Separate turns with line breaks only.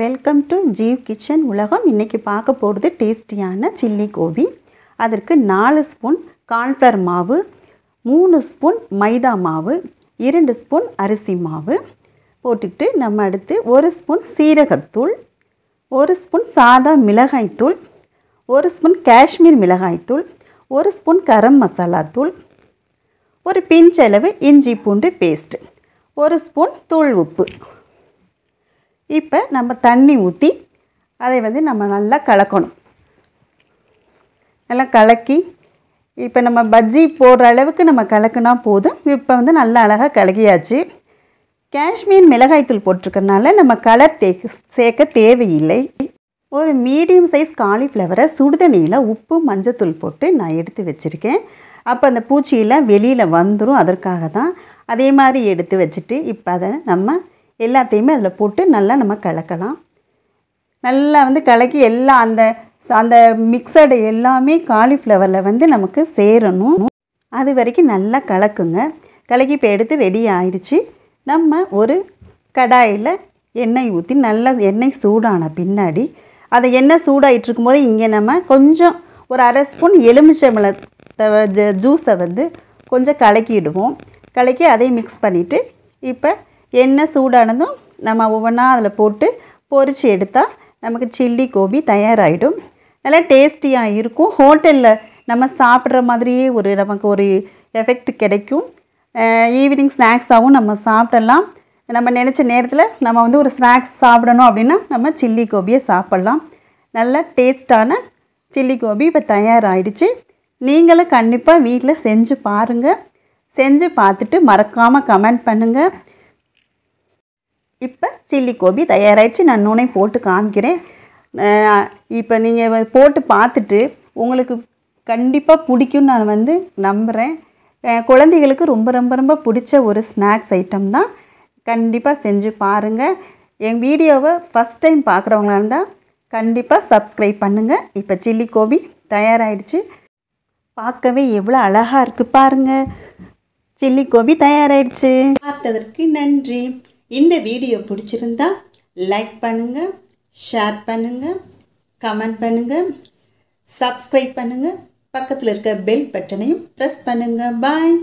welcome to ஜீவ் kitchen உலகம் இன்றைக்கி பார்க்க போகிறது டேஸ்டியான சில்லி கோபி அதற்கு நாலு ஸ்பூன் கார்ன்ஃப்ளவர் மாவு மூணு ஸ்பூன் மைதா மாவு இரண்டு ஸ்பூன் அரிசி மாவு போட்டுக்கிட்டு நம்ம அடுத்து ஒரு ஸ்பூன் சீரகத்தூள் ஒரு ஸ்பூன் சாதா மிளகாய்த்தூள் ஒரு ஸ்பூன் காஷ்மீர் மிளகாய்த்தூள் ஒரு ஸ்பூன் கரம் மசாலா தூள் ஒரு பிஞ்ச் அளவு இஞ்சி பூண்டு பேஸ்ட்டு ஒரு ஸ்பூன் தூள் உப்பு இப்போ நம்ம தண்ணி ஊற்றி அதை வந்து நம்ம நல்லா கலக்கணும் நல்லா கலக்கி இப்போ நம்ம பஜ்ஜி போடுற அளவுக்கு நம்ம கலக்குனா போதும் இப்போ வந்து நல்லா அழகாக கலக்கியாச்சு காஷ்மீர் மிளகாய்த்தூள் போட்டிருக்கனால நம்ம கலர் தே சேர்க்க தேவையில்லை ஒரு மீடியம் சைஸ் காலிஃப்ளவரை சுடுதண்ணியில் உப்பு மஞ்சத்தூள் போட்டு நான் எடுத்து வச்சுருக்கேன் அப்போ அந்த பூச்சியெல்லாம் வெளியில் வந்துடும் அதற்காக தான் அதே மாதிரி எடுத்து வச்சுட்டு இப்போ அதை நம்ம எல்லாத்தையுமே அதில் போட்டு நல்லா நம்ம கலக்கலாம் நல்லா வந்து கலக்கி எல்லாம் அந்த அந்த மிக்சடு எல்லாமே காலிஃப்ளவரில் வந்து நமக்கு சேரணும் அது வரைக்கும் நல்லா கலக்குங்க கலக்கி இப்போ எடுத்து ரெடி ஆயிடுச்சு நம்ம ஒரு கடாயில் எண்ணெய் ஊற்றி நல்லா எண்ணெய் சூடான பின்னாடி அதை எண்ணெய் சூடாகிட்டு போது இங்கே நம்ம கொஞ்சம் ஒரு அரை ஸ்பூன் எலுமிச்சை மிளத்தை ஜூஸை வந்து கொஞ்சம் கலக்கிடுவோம் கலக்கி அதையும் மிக்ஸ் பண்ணிவிட்டு இப்போ எண்ணெய் சூடானதும் நம்ம ஒவ்வொன்றா அதில் போட்டு பொறிச்சு எடுத்தால் நமக்கு சில்லி கோபி தயாராகிடும் நல்லா டேஸ்டியாக இருக்கும் ஹோட்டலில் நம்ம சாப்பிட்ற மாதிரியே ஒரு நமக்கு ஒரு எஃபெக்ட் கிடைக்கும் ஈவினிங் ஸ்நாக்ஸாகவும் நம்ம சாப்பிடலாம் நம்ம நினச்ச நேரத்தில் நம்ம வந்து ஒரு ஸ்நாக்ஸ் சாப்பிடணும் அப்படின்னா நம்ம சில்லி கோபியை சாப்பிட்லாம் நல்ல டேஸ்ட்டான சில்லி கோபி இப்போ தயாராகிடுச்சு நீங்களும் கண்டிப்பாக வீட்டில் செஞ்சு பாருங்கள் செஞ்சு பார்த்துட்டு மறக்காமல் கமெண்ட் பண்ணுங்கள் சில்லி கோபி தயாராகிடுச்சு நான் நுனை போட்டு காமிக்கிறேன் இப்போ நீங்கள் போட்டு பார்த்துட்டு உங்களுக்கு கண்டிப்பாக பிடிக்கும்னு நான் வந்து நம்புகிறேன் குழந்தைகளுக்கு ரொம்ப ரொம்ப ரொம்ப பிடிச்ச ஒரு ஸ்நாக்ஸ் ஐட்டம் தான் கண்டிப்பாக செஞ்சு பாருங்கள் என் வீடியோவை ஃபஸ்ட் டைம் பார்க்குறவங்களா இருந்தால் கண்டிப்பாக சப்ஸ்கிரைப் பண்ணுங்கள் இப்போ சில்லி கோபி தயாராகிடுச்சு பார்க்கவே எவ்வளோ அழகாக இருக்குது பாருங்கள் சில்லி கோபி தயாராகிடுச்சு பார்த்ததற்கு நன்றி இந்த வீடியோ பிடிச்சிருந்தா லைக் பண்ணுங்கள் ஷேர் பண்ணுங்கள் கமெண்ட் பண்ணுங்கள் சப்ஸ்கிரைப் பண்ணுங்கள் பக்கத்தில் இருக்க பெல் பட்டனையும் ப்ரெஸ் பண்ணுங்கள் பாய்